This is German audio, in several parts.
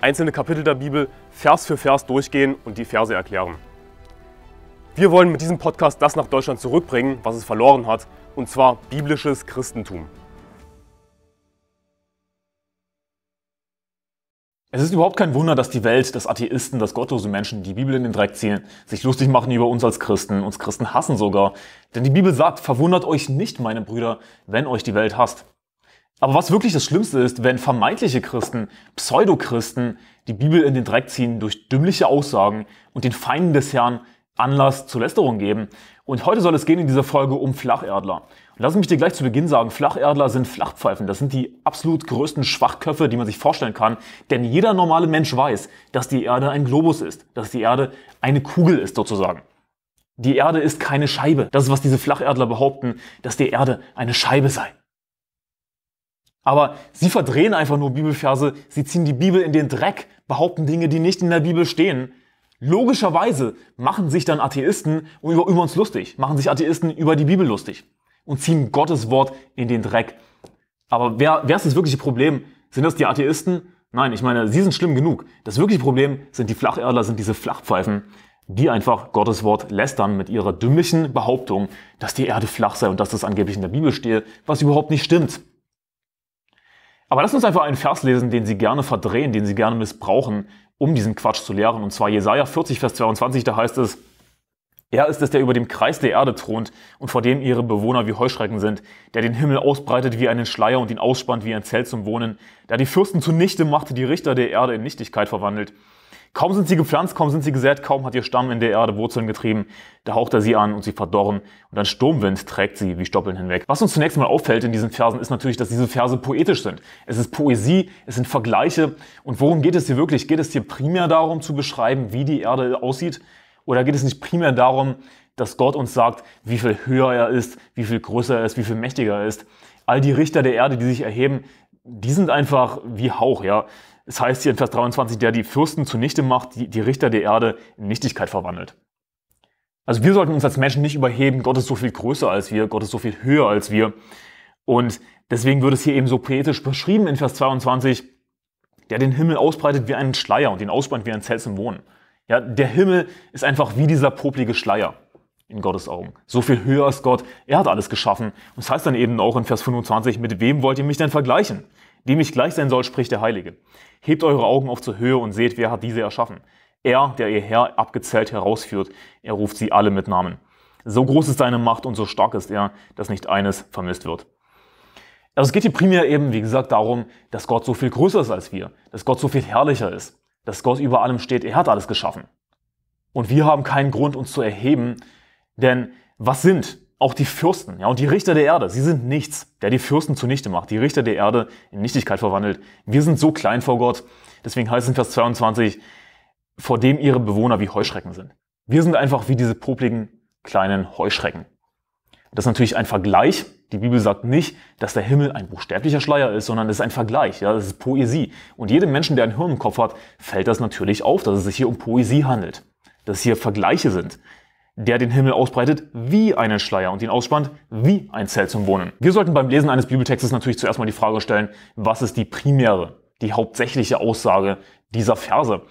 einzelne Kapitel der Bibel Vers für Vers durchgehen und die Verse erklären. Wir wollen mit diesem Podcast das nach Deutschland zurückbringen, was es verloren hat, und zwar biblisches Christentum. Es ist überhaupt kein Wunder, dass die Welt, dass Atheisten, dass gottlose Menschen die Bibel in den Dreck ziehen, sich lustig machen über uns als Christen, uns Christen hassen sogar. Denn die Bibel sagt, verwundert euch nicht, meine Brüder, wenn euch die Welt hasst. Aber was wirklich das Schlimmste ist, wenn vermeintliche Christen, Pseudochristen, die Bibel in den Dreck ziehen durch dümmliche Aussagen und den Feinden des Herrn Anlass zur Lästerung geben. Und heute soll es gehen in dieser Folge um Flacherdler. Und lass mich dir gleich zu Beginn sagen, Flacherdler sind Flachpfeifen. Das sind die absolut größten Schwachköpfe, die man sich vorstellen kann. Denn jeder normale Mensch weiß, dass die Erde ein Globus ist, dass die Erde eine Kugel ist sozusagen. Die Erde ist keine Scheibe. Das ist, was diese Flacherdler behaupten, dass die Erde eine Scheibe sei. Aber sie verdrehen einfach nur Bibelverse, sie ziehen die Bibel in den Dreck, behaupten Dinge, die nicht in der Bibel stehen. Logischerweise machen sich dann Atheisten über, über uns lustig, machen sich Atheisten über die Bibel lustig und ziehen Gottes Wort in den Dreck. Aber wer, wer ist das wirkliche Problem? Sind das die Atheisten? Nein, ich meine, sie sind schlimm genug. Das wirkliche Problem sind die Flacherdler, sind diese Flachpfeifen, die einfach Gottes Wort lästern mit ihrer dümmlichen Behauptung, dass die Erde flach sei und dass das angeblich in der Bibel stehe, was überhaupt nicht stimmt. Aber lass uns einfach einen Vers lesen, den sie gerne verdrehen, den sie gerne missbrauchen, um diesen Quatsch zu lehren. Und zwar Jesaja 40, Vers 22, da heißt es, er ist es, der über dem Kreis der Erde thront und vor dem ihre Bewohner wie Heuschrecken sind, der den Himmel ausbreitet wie einen Schleier und ihn ausspannt wie ein Zelt zum Wohnen, der die Fürsten zunichte macht, die Richter der Erde in Nichtigkeit verwandelt Kaum sind sie gepflanzt, kaum sind sie gesät, kaum hat ihr Stamm in der Erde Wurzeln getrieben, da haucht er sie an und sie verdorren und ein Sturmwind trägt sie wie Stoppeln hinweg. Was uns zunächst mal auffällt in diesen Versen ist natürlich, dass diese Verse poetisch sind. Es ist Poesie, es sind Vergleiche und worum geht es hier wirklich? Geht es hier primär darum zu beschreiben, wie die Erde aussieht? Oder geht es nicht primär darum, dass Gott uns sagt, wie viel höher er ist, wie viel größer er ist, wie viel mächtiger er ist? All die Richter der Erde, die sich erheben, die sind einfach wie Hauch, ja. Es heißt hier in Vers 23, der die Fürsten zunichte macht, die, die Richter der Erde in Nichtigkeit verwandelt. Also wir sollten uns als Menschen nicht überheben, Gott ist so viel größer als wir, Gott ist so viel höher als wir. Und deswegen wird es hier eben so poetisch beschrieben in Vers 22, der den Himmel ausbreitet wie einen Schleier und ihn ausbreitet wie ein Zelt zum Wohnen. Ja, der Himmel ist einfach wie dieser poplige Schleier in Gottes Augen. So viel höher ist Gott. Er hat alles geschaffen. Und es das heißt dann eben auch in Vers 25, mit wem wollt ihr mich denn vergleichen? Dem ich gleich sein soll, spricht der Heilige. Hebt eure Augen auf zur Höhe und seht, wer hat diese erschaffen. Er, der ihr Herr abgezählt herausführt, er ruft sie alle mit Namen. So groß ist seine Macht und so stark ist er, dass nicht eines vermisst wird. Also es geht hier primär eben, wie gesagt, darum, dass Gott so viel größer ist als wir, dass Gott so viel herrlicher ist, dass Gott über allem steht, er hat alles geschaffen. Und wir haben keinen Grund, uns zu erheben, denn was sind auch die Fürsten ja, und die Richter der Erde? Sie sind nichts, der die Fürsten zunichte macht, die Richter der Erde in Nichtigkeit verwandelt. Wir sind so klein vor Gott, deswegen heißt es in Vers 22, vor dem ihre Bewohner wie Heuschrecken sind. Wir sind einfach wie diese popligen kleinen Heuschrecken. Das ist natürlich ein Vergleich. Die Bibel sagt nicht, dass der Himmel ein buchstäblicher Schleier ist, sondern es ist ein Vergleich. Ja, das ist Poesie. Und jedem Menschen, der einen Hirn im Kopf hat, fällt das natürlich auf, dass es sich hier um Poesie handelt. Dass es hier Vergleiche sind der den Himmel ausbreitet wie einen Schleier und ihn ausspannt wie ein Zelt zum Wohnen. Wir sollten beim Lesen eines Bibeltextes natürlich zuerst mal die Frage stellen, was ist die primäre, die hauptsächliche Aussage dieser Verse?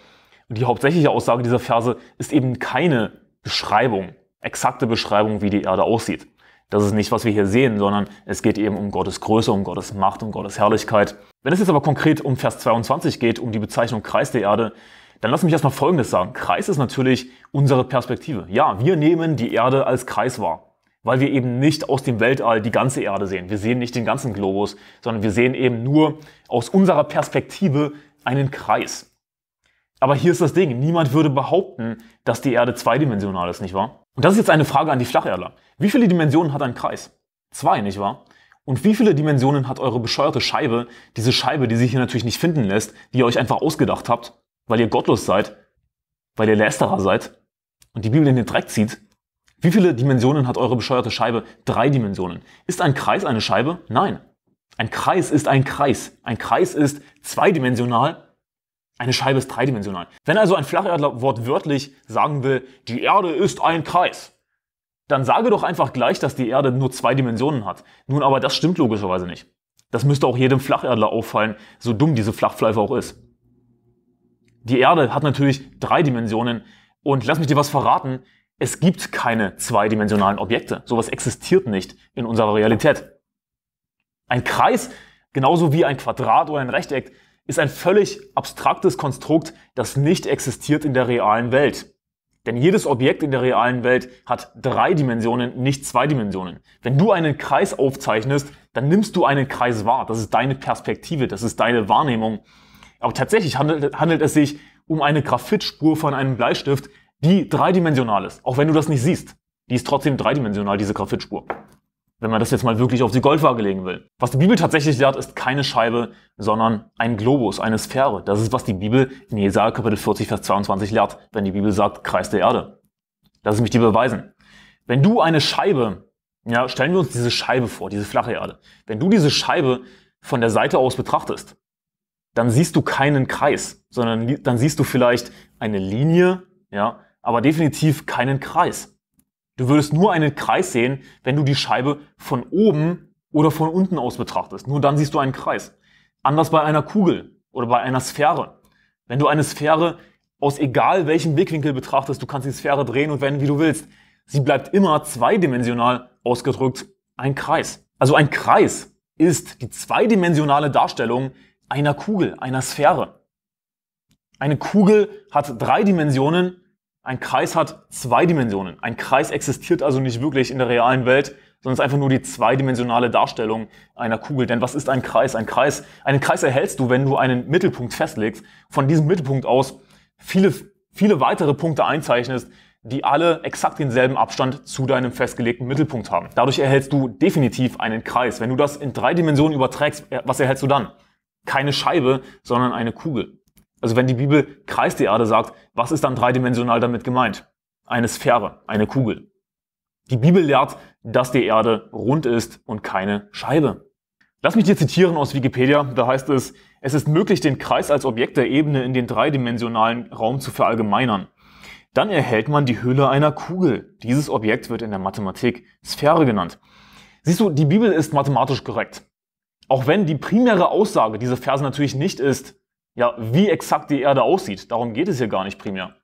Und die hauptsächliche Aussage dieser Verse ist eben keine Beschreibung, exakte Beschreibung, wie die Erde aussieht. Das ist nicht, was wir hier sehen, sondern es geht eben um Gottes Größe, um Gottes Macht, um Gottes Herrlichkeit. Wenn es jetzt aber konkret um Vers 22 geht, um die Bezeichnung Kreis der Erde, dann lass mich erstmal Folgendes sagen. Kreis ist natürlich unsere Perspektive. Ja, wir nehmen die Erde als Kreis wahr, weil wir eben nicht aus dem Weltall die ganze Erde sehen. Wir sehen nicht den ganzen Globus, sondern wir sehen eben nur aus unserer Perspektive einen Kreis. Aber hier ist das Ding. Niemand würde behaupten, dass die Erde zweidimensional ist, nicht wahr? Und das ist jetzt eine Frage an die Flacherdler. Wie viele Dimensionen hat ein Kreis? Zwei, nicht wahr? Und wie viele Dimensionen hat eure bescheuerte Scheibe, diese Scheibe, die sich hier natürlich nicht finden lässt, die ihr euch einfach ausgedacht habt, weil ihr gottlos seid, weil ihr Lästerer seid und die Bibel in den Dreck zieht, wie viele Dimensionen hat eure bescheuerte Scheibe? Drei Dimensionen. Ist ein Kreis eine Scheibe? Nein. Ein Kreis ist ein Kreis. Ein Kreis ist zweidimensional. Eine Scheibe ist dreidimensional. Wenn also ein Flacherdler wortwörtlich sagen will, die Erde ist ein Kreis, dann sage doch einfach gleich, dass die Erde nur zwei Dimensionen hat. Nun aber, das stimmt logischerweise nicht. Das müsste auch jedem Flacherdler auffallen, so dumm diese Flachpfeife auch ist. Die Erde hat natürlich drei Dimensionen. Und lass mich dir was verraten. Es gibt keine zweidimensionalen Objekte. Sowas existiert nicht in unserer Realität. Ein Kreis, genauso wie ein Quadrat oder ein Rechteck, ist ein völlig abstraktes Konstrukt, das nicht existiert in der realen Welt. Denn jedes Objekt in der realen Welt hat drei Dimensionen, nicht zwei Dimensionen. Wenn du einen Kreis aufzeichnest, dann nimmst du einen Kreis wahr. Das ist deine Perspektive, das ist deine Wahrnehmung. Aber tatsächlich handelt, handelt es sich um eine Graphitspur von einem Bleistift, die dreidimensional ist, auch wenn du das nicht siehst. Die ist trotzdem dreidimensional, diese Graphitspur. Wenn man das jetzt mal wirklich auf die Goldwaage legen will. Was die Bibel tatsächlich lehrt, ist keine Scheibe, sondern ein Globus, eine Sphäre. Das ist, was die Bibel in Jesaja Kapitel 40, Vers 22 lehrt, wenn die Bibel sagt, Kreis der Erde. Lass mich dir beweisen. Wenn du eine Scheibe, ja, stellen wir uns diese Scheibe vor, diese flache Erde. Wenn du diese Scheibe von der Seite aus betrachtest, dann siehst du keinen Kreis, sondern dann siehst du vielleicht eine Linie, ja, aber definitiv keinen Kreis. Du würdest nur einen Kreis sehen, wenn du die Scheibe von oben oder von unten aus betrachtest. Nur dann siehst du einen Kreis. Anders bei einer Kugel oder bei einer Sphäre. Wenn du eine Sphäre aus egal welchem Blickwinkel betrachtest, du kannst die Sphäre drehen und wenden, wie du willst. Sie bleibt immer zweidimensional ausgedrückt ein Kreis. Also ein Kreis ist die zweidimensionale Darstellung einer Kugel, einer Sphäre. Eine Kugel hat drei Dimensionen, ein Kreis hat zwei Dimensionen. Ein Kreis existiert also nicht wirklich in der realen Welt, sondern ist einfach nur die zweidimensionale Darstellung einer Kugel. Denn was ist ein Kreis? Ein Kreis, einen Kreis erhältst du, wenn du einen Mittelpunkt festlegst, von diesem Mittelpunkt aus viele, viele weitere Punkte einzeichnest, die alle exakt denselben Abstand zu deinem festgelegten Mittelpunkt haben. Dadurch erhältst du definitiv einen Kreis. Wenn du das in drei Dimensionen überträgst, äh, was erhältst du dann? keine Scheibe, sondern eine Kugel. Also wenn die Bibel Kreis der Erde sagt, was ist dann dreidimensional damit gemeint? Eine Sphäre, eine Kugel. Die Bibel lehrt, dass die Erde rund ist und keine Scheibe. Lass mich dir zitieren aus Wikipedia. Da heißt es, es ist möglich, den Kreis als Objekt der Ebene in den dreidimensionalen Raum zu verallgemeinern. Dann erhält man die Hülle einer Kugel. Dieses Objekt wird in der Mathematik Sphäre genannt. Siehst du, die Bibel ist mathematisch korrekt. Auch wenn die primäre Aussage dieser Verse natürlich nicht ist, ja, wie exakt die Erde aussieht. Darum geht es hier gar nicht primär.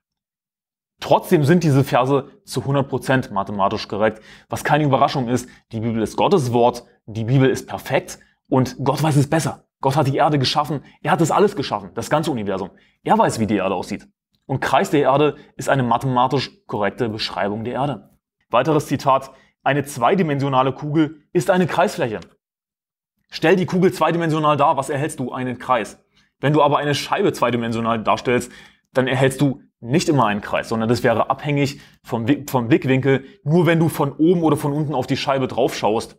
Trotzdem sind diese Verse zu 100% mathematisch korrekt, was keine Überraschung ist. Die Bibel ist Gottes Wort, die Bibel ist perfekt und Gott weiß es besser. Gott hat die Erde geschaffen, er hat das alles geschaffen, das ganze Universum. Er weiß, wie die Erde aussieht. Und Kreis der Erde ist eine mathematisch korrekte Beschreibung der Erde. Weiteres Zitat, eine zweidimensionale Kugel ist eine Kreisfläche. Stell die Kugel zweidimensional dar, was erhältst du? Einen Kreis. Wenn du aber eine Scheibe zweidimensional darstellst, dann erhältst du nicht immer einen Kreis, sondern das wäre abhängig vom, vom Blickwinkel. Nur wenn du von oben oder von unten auf die Scheibe drauf schaust,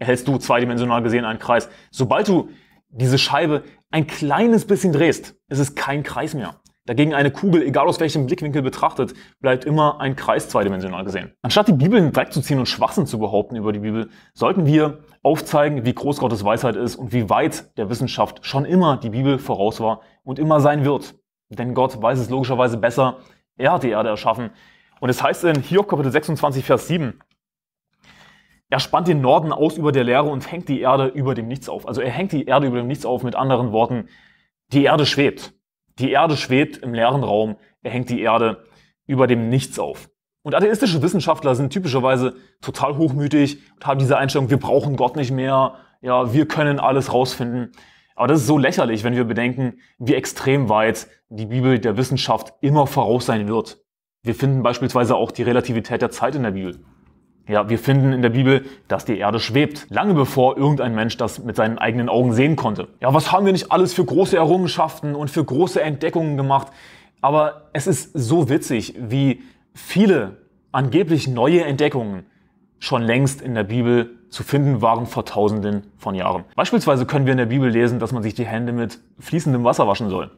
erhältst du zweidimensional gesehen einen Kreis. Sobald du diese Scheibe ein kleines bisschen drehst, ist es kein Kreis mehr. Dagegen eine Kugel, egal aus welchem Blickwinkel betrachtet, bleibt immer ein Kreis zweidimensional gesehen. Anstatt die Bibel in Dreck zu ziehen und Schwachsinn zu behaupten über die Bibel, sollten wir aufzeigen, wie groß Gottes Weisheit ist und wie weit der Wissenschaft schon immer die Bibel voraus war und immer sein wird. Denn Gott weiß es logischerweise besser. Er hat die Erde erschaffen. Und es heißt in Hiob Kapitel 26, Vers 7, er spannt den Norden aus über der Leere und hängt die Erde über dem Nichts auf. Also er hängt die Erde über dem Nichts auf, mit anderen Worten, die Erde schwebt. Die Erde schwebt im leeren Raum, er hängt die Erde über dem Nichts auf. Und atheistische Wissenschaftler sind typischerweise total hochmütig und haben diese Einstellung, wir brauchen Gott nicht mehr, ja, wir können alles rausfinden. Aber das ist so lächerlich, wenn wir bedenken, wie extrem weit die Bibel der Wissenschaft immer voraus sein wird. Wir finden beispielsweise auch die Relativität der Zeit in der Bibel. Ja, wir finden in der Bibel, dass die Erde schwebt, lange bevor irgendein Mensch das mit seinen eigenen Augen sehen konnte. Ja, was haben wir nicht alles für große Errungenschaften und für große Entdeckungen gemacht? Aber es ist so witzig, wie viele angeblich neue Entdeckungen schon längst in der Bibel zu finden waren vor Tausenden von Jahren. Beispielsweise können wir in der Bibel lesen, dass man sich die Hände mit fließendem Wasser waschen soll.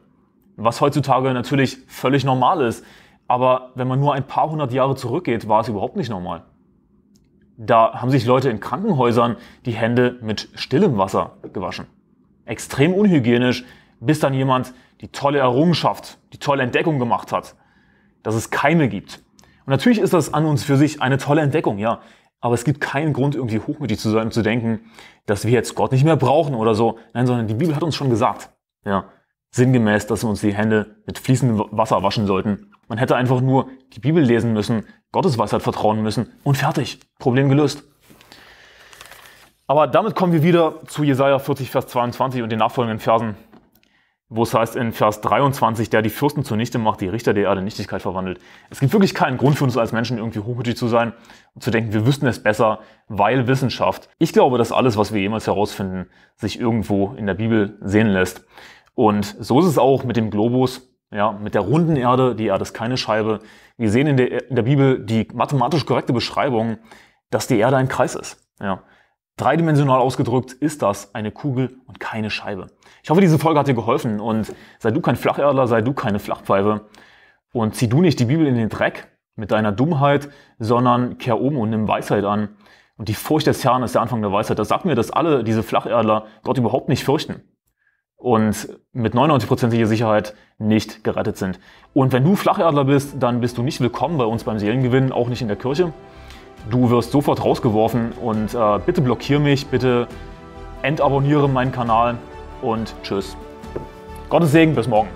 Was heutzutage natürlich völlig normal ist. Aber wenn man nur ein paar hundert Jahre zurückgeht, war es überhaupt nicht normal. Da haben sich Leute in Krankenhäusern die Hände mit stillem Wasser gewaschen. Extrem unhygienisch, bis dann jemand die tolle Errungenschaft, die tolle Entdeckung gemacht hat, dass es Keime gibt. Und natürlich ist das an uns für sich eine tolle Entdeckung, ja. Aber es gibt keinen Grund, irgendwie hochmütig zu sein und zu denken, dass wir jetzt Gott nicht mehr brauchen oder so. Nein, sondern die Bibel hat uns schon gesagt, ja, sinngemäß, dass wir uns die Hände mit fließendem Wasser waschen sollten. Man hätte einfach nur die Bibel lesen müssen, Gottes Weisheit vertrauen müssen und fertig. Problem gelöst. Aber damit kommen wir wieder zu Jesaja 40, Vers 22 und den nachfolgenden Versen, wo es heißt in Vers 23, der die Fürsten zunichte macht, die Richter der Erde in Nichtigkeit verwandelt. Es gibt wirklich keinen Grund für uns als Menschen irgendwie hochmütig zu sein und zu denken, wir wüssten es besser, weil Wissenschaft. Ich glaube, dass alles, was wir jemals herausfinden, sich irgendwo in der Bibel sehen lässt. Und so ist es auch mit dem Globus, ja, mit der runden Erde. Die Erde ist keine Scheibe. Wir sehen in der, in der Bibel die mathematisch korrekte Beschreibung, dass die Erde ein Kreis ist. Ja. Dreidimensional ausgedrückt ist das eine Kugel und keine Scheibe. Ich hoffe, diese Folge hat dir geholfen und sei du kein Flacherdler, sei du keine Flachpfeife und zieh du nicht die Bibel in den Dreck mit deiner Dummheit, sondern kehr um und nimm Weisheit an. Und die Furcht des Herrn ist der Anfang der Weisheit. Das sagt mir, dass alle diese Flacherdler Gott überhaupt nicht fürchten und mit 99%iger Sicherheit nicht gerettet sind. Und wenn du Flacherdler bist, dann bist du nicht willkommen bei uns beim Seelengewinnen, auch nicht in der Kirche. Du wirst sofort rausgeworfen und äh, bitte blockier mich, bitte entabonniere meinen Kanal und tschüss. Gottes Segen, bis morgen.